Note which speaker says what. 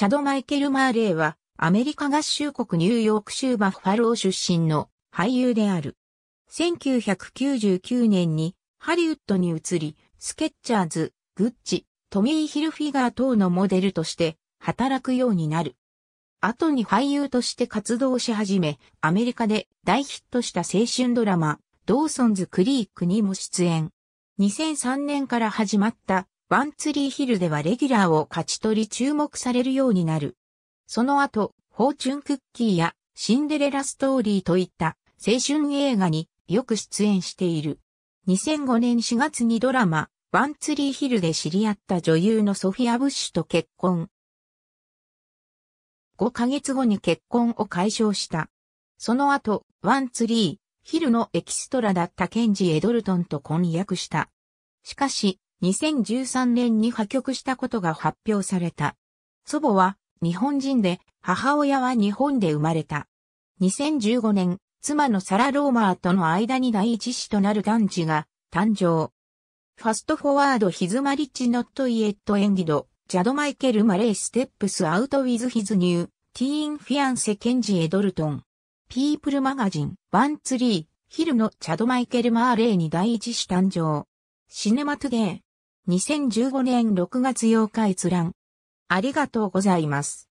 Speaker 1: チャド・マイケル・マーレーは、アメリカ合衆国ニューヨーク州バッファロー出身の
Speaker 2: 俳優である。1999年にハリウッドに移り、スケッチャーズ、グッチ、トミー・ヒルフィガー等のモデルとして働くようになる。後に俳優として活動し始め、アメリカで大ヒットした青春ドラマ、ドーソンズ・クリークにも出演。2003年から始まったワンツリーヒルではレギュラーを勝ち取り注目されるようになる。その後、フォーチュンクッキーやシンデレラストーリーといった青春映画によく出演している。2005年4月にドラマ、ワンツリーヒルで知り合った女優のソフィア・ブッシュと結婚。5ヶ月後に結婚を解消した。その後、ワンツリー、ヒルのエキストラだったケンジ・エドルトンと婚約した。しかし、2013年に破局したことが発表された。祖母は日本人で、母親は日本で生まれた。2015年、妻のサラ・ローマーとの間に第一子となる男児が誕生。ファストフォワードヒズマリッチノットイエットエンディド、ジャドマイケル・マレーステップスアウトウィズヒズニュー、ティーンフィアンセケンジ・エドルトン。ピープルマガジン、ワンツリー、ヒルのチャドマイケル・マーレーに第一子誕生。シネマ
Speaker 1: トゥデー、2015年6月8日閲覧。ありがとうございます。